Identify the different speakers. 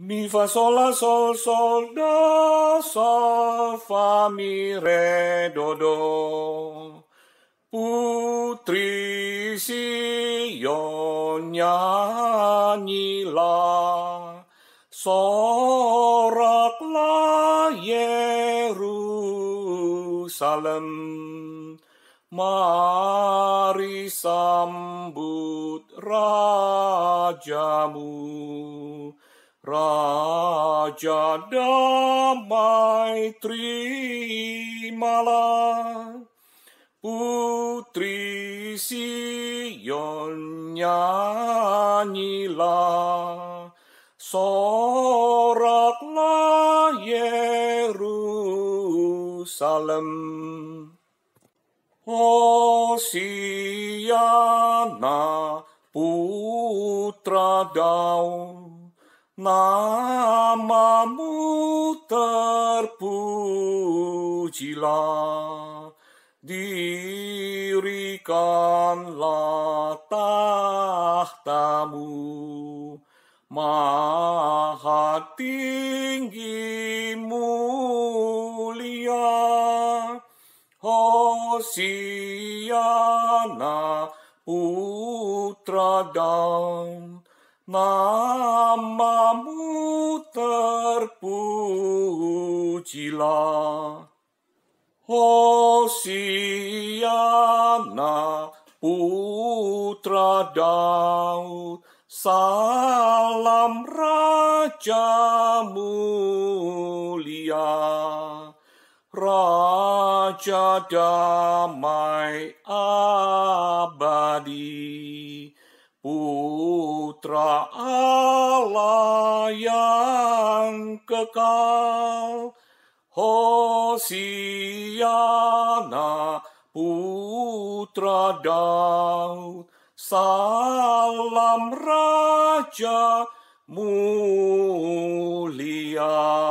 Speaker 1: Mi fa sol la sol sol do sol fa mi re do do Putri la Sorak Soraklah Yerusalem Mari sambut Rajamu Raja damai terimalah Putri Sion nyanyilah Soraklah Yerusalem Hosiana putra Daun namamu terpujilah, dirikanlah tahtamu, maha tinggi mulia, Hosiana putra dan namamu terpujilah. Hosiana putra Daud, salam Raja mulia. Raja damai abadi, Putra Allah yang kekal, Hosiana Putra Daud, Salam Raja Mulia.